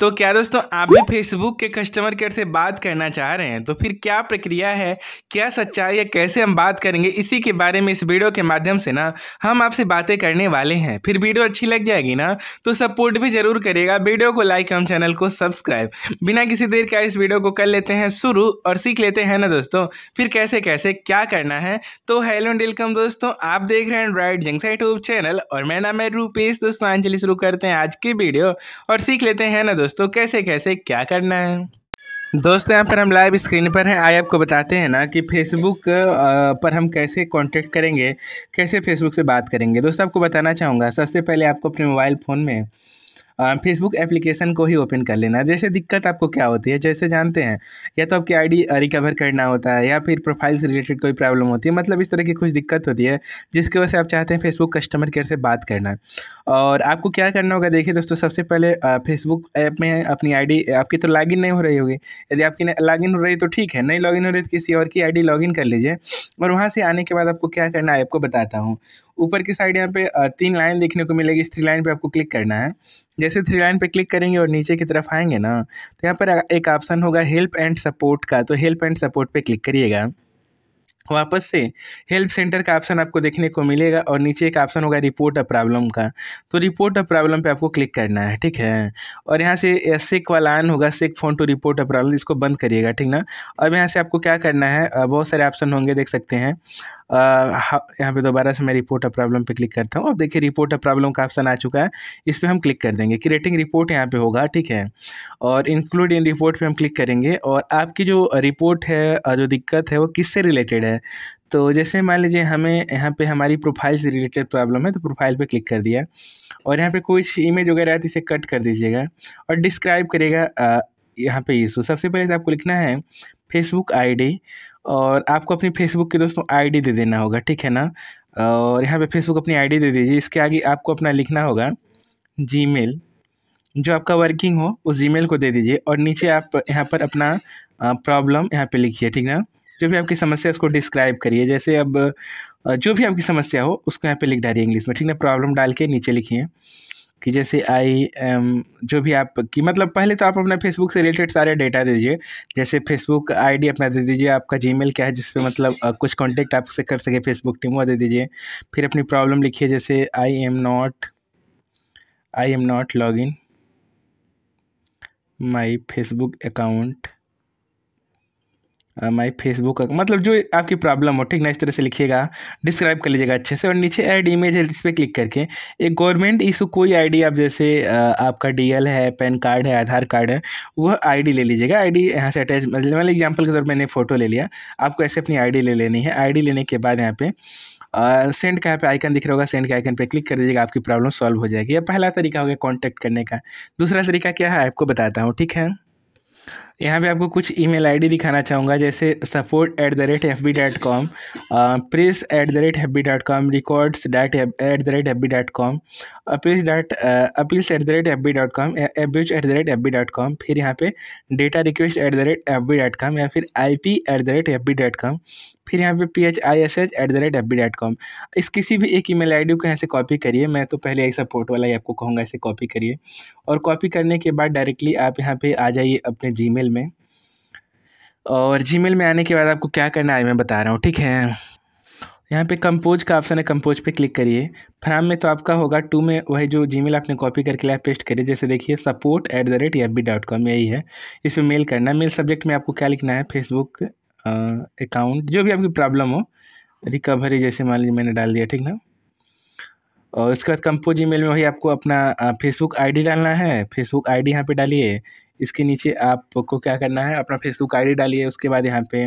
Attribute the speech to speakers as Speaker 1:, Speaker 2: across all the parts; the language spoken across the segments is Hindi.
Speaker 1: तो क्या दोस्तों आप भी फेसबुक के कस्टमर केयर से बात करना चाह रहे हैं तो फिर क्या प्रक्रिया है क्या सच्चाई है कैसे हम बात करेंगे इसी के बारे में इस वीडियो के माध्यम से ना हम आपसे बातें करने वाले हैं फिर वीडियो अच्छी लग जाएगी ना तो सपोर्ट भी जरूर करेगा वीडियो को लाइक एवं चैनल को सब्सक्राइब बिना किसी देर का इस वीडियो को कर लेते हैं शुरू और सीख लेते हैं ना दोस्तों फिर कैसे कैसे क्या करना है तो हेलो एंड वेलकम दोस्तों आप देख रहे हैं एंड्रॉइड जंगसा यूट्यूब चैनल और मेरा नाम है रूपेश दोस्तों आंचली शुरू करते हैं आज की वीडियो और सीख लेते हैं ना दोस्तों दोस्तों कैसे कैसे क्या करना है दोस्तों यहाँ पर हम लाइव स्क्रीन पर हैं आई आपको बताते हैं ना कि फेसबुक पर हम कैसे कांटेक्ट करेंगे कैसे फेसबुक से बात करेंगे दोस्तों आपको बताना चाहूँगा सबसे पहले आपको अपने मोबाइल फ़ोन में फेसबुक एप्लीकेशन को ही ओपन कर लेना जैसे दिक्कत आपको क्या होती है जैसे जानते हैं या तो आपकी आईडी रिकवर करना होता है या फिर प्रोफाइल से रिलेटेड कोई प्रॉब्लम होती है मतलब इस तरह की कुछ दिक्कत होती है जिसकी वजह से आप चाहते हैं फेसबुक कस्टमर केयर से बात करना और आपको क्या करना होगा देखिए दोस्तों सबसे पहले फेसबुक ऐप में अपनी आई आपकी तो लॉगिन नहीं हो रही होगी यदि आपकी लॉगिन हो रही है तो ठीक है नहीं लॉगिन हो रही तो किसी और की आई लॉगिन कर लीजिए और वहाँ से आने के बाद आपको क्या करना है आपको बताता हूँ ऊपर की साइड यहाँ पे तीन लाइन देखने को मिलेगी इस थ्री लाइन पे आपको क्लिक करना है जैसे थ्री लाइन पे क्लिक करेंगे और नीचे की तरफ आएंगे ना तो यहाँ पर एक ऑप्शन होगा हेल्प एंड सपोर्ट का तो हेल्प एंड सपोर्ट पे क्लिक करिएगा वापस से हेल्प सेंटर का ऑप्शन आपको देखने को मिलेगा और नीचे एक ऑप्शन होगा रिपोर्ट अ प्रॉब्लम का तो रिपोर्ट अ प्रॉब्लम पे आपको क्लिक करना है ठीक है और यहाँ से सिक वाला आन होगा shake phone to report a problem इसको बंद करिएगा ठीक ना अब यहाँ से आपको क्या करना है बहुत सारे ऑप्शन होंगे देख सकते हैं हाँ, यहाँ पर दोबारा से मैं रिपोर्ट अ प्रॉब्लम पर क्लिक करता हूँ अब देखिए रिपोर्ट अ प्रॉब्लम का ऑप्शन आ चुका है इस पर हम क्लिक कर देंगे क्रिएटिंग रिपोर्ट यहाँ पर होगा ठीक है और इंक्लूड इन रिपोर्ट पर हम क्लिक करेंगे और आपकी जो रिपोर्ट है जो दिक्कत है वो किससे रिलेटेड है है तो जैसे मान लीजिए हमें यहाँ पे हमारी प्रोफाइल से रिलेटेड प्रॉब्लम है तो प्रोफाइल पे क्लिक कर दिया और यहाँ पे कुछ इमेज वगैरह है तो इसे कट कर दीजिएगा और डिस्क्राइब करेगा यहाँ पे ईशू सबसे पहले तो आपको लिखना है फेसबुक आईडी और आपको अपनी फेसबुक के दोस्तों आईडी दे देना होगा ठीक है ना और यहाँ पे फेसबुक अपनी आईडी दे दीजिए इसके आगे आपको अपना लिखना होगा जीमेल जो आपका वर्किंग हो उस जीमेल को दे दीजिए और नीचे आप यहाँ पर अपना प्रॉब्लम यहाँ पे लिखिए ठीक ना जो भी आपकी समस्या उसको डिस्क्राइब करिए जैसे अब जो भी आपकी समस्या हो उसको यहाँ पे लिख डालिए इंग्लिश में ठीक है प्रॉब्लम डाल के नीचे लिखिए कि जैसे आई एम जो भी आप कि मतलब पहले तो आप अपना फेसबुक से रिलेटेड सारे डेटा दे दीजिए जैसे फेसबुक आईडी अपना दे दीजिए आपका जीमेल क्या है जिस पर मतलब कुछ कांटेक्ट आपसे कर सके फेसबुक टीम वो दे दीजिए फिर अपनी प्रॉब्लम लिखिए जैसे I am not I am not log in my Facebook account my Facebook मतलब जो आपकी प्रॉब्लम हो ठीक ना इस तरह से लिखिएगा डिस्क्राइब कर लीजिएगा अच्छे से और नीचे ऐड इमेज है इस पर क्लिक करके एक गवर्नमेंट इशू कोई आईडी आप जैसे आपका डीएल है पैन कार्ड है आधार कार्ड है वह आईडी ले लीजिएगा आईडी यहाँ से अटैच मतलब मैंने एग्जाम्पल के तौर पर मैंने फ़ोटो ले लिया आपको ऐसे अपनी आई ले लेनी है आई लेने के बाद यहाँ पर सेंड का यहाँ पे आइकन दिख रहा होगा सेंड के आइकन पे क्लिक कर दीजिएगा आपकी प्रॉब्लम सॉल्व हो जाएगी यह पहला तरीका हो गया कॉन्टैक्ट करने का दूसरा तरीका क्या है आपको बताता हूँ ठीक है यहाँ पे आपको कुछ ईमेल आईडी दिखाना चाहूँगा जैसे support at the rate F B dot com press at the rate F B dot com records dot at the rate F B dot com appeals dot appeals at the rate F B dot com abuse at the rate F B dot com फिर यहाँ पे data request at the rate F B dot com या फिर I P at the rate F B dot com फिर यहाँ पे P H I S H at the rate F B dot com इस किसी भी एक ईमेल आईडी को यहाँ से कॉपी करिए मैं तो पहले एक सपोर्ट वाला ही आपको कहूँगा इसे कॉपी करिए और कॉपी करने के बाद डायरेक्टली आप यहाँ पे आ जाइए अपने जी मेल जीमेल में और जीमेल में आने के बाद आपको क्या करना है मैं बता रहा हूँ ठीक है यहाँ पे कंपोज का ऑप्शन है कंपोज पे क्लिक करिए फ्राम में तो आपका होगा टू में वही जो जीमेल आपने कॉपी करके लिया पेस्ट करिए जैसे देखिए support at the rate F B dot com यही है इस पर मेल करना है मेल सब्जेक्ट में आपको क्या लिखना है फेसबुक अकाउंट जो भी आपकी प्रॉब्लम हो रिकवरी जैसे मान लीजिए मैंने डाल दिया ठीक ना और उसके बाद कंपोज ई में वही आपको अपना फेसबुक आई डालना है फेसबुक आई डी यहाँ डालिए इसके नीचे आपको क्या करना है अपना फेसबुक आईडी डालिए उसके बाद यहाँ पे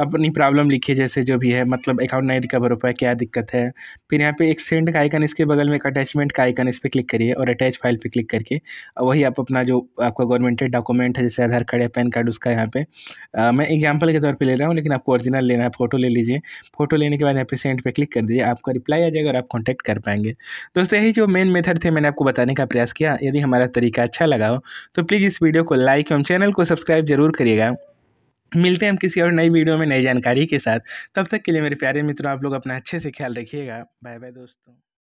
Speaker 1: अपनी प्रॉब्लम लिखिए जैसे जो भी है मतलब अकाउंट नहीं रिकवर हो पाया क्या दिक्कत है फिर यहाँ पे एक सेंड का आइकन इसके बगल में एक अटैचमेंट का आइकन इस पर क्लिक करिए और अटैच फाइल पे क्लिक करके वही आप अपना जो आपका गवर्नमेंटेड डॉक्यूमेंट है जैसे आधार कार्ड या पैन कार्ड उसका यहाँ पे आ, मैं एग्जाम्पल के तौर पर ले रहा हूँ लेकिन आपको ऑरिजिनल लेना है फोटो ले लीजिए फोटो लेने के बाद यहाँ पे सेंड पर क्लिक कर दीजिए आपका रिप्लाई आ जाएगा और आप कॉन्टैक्ट कर पाएंगे दोस्तों यही जो मेन मेथड थे मैंने आपको बताने का प्रयास किया यदि हमारा तरीका अच्छा लगा हो तो प्लीज़ इस वीडियो को लाइक एवं चैनल को सब्सक्राइब जरूर करिएगा मिलते हैं हम किसी और नई वीडियो में नई जानकारी के साथ तब तक के लिए मेरे प्यारे मित्रों आप लोग अपना अच्छे से ख्याल रखिएगा बाय बाय दोस्तों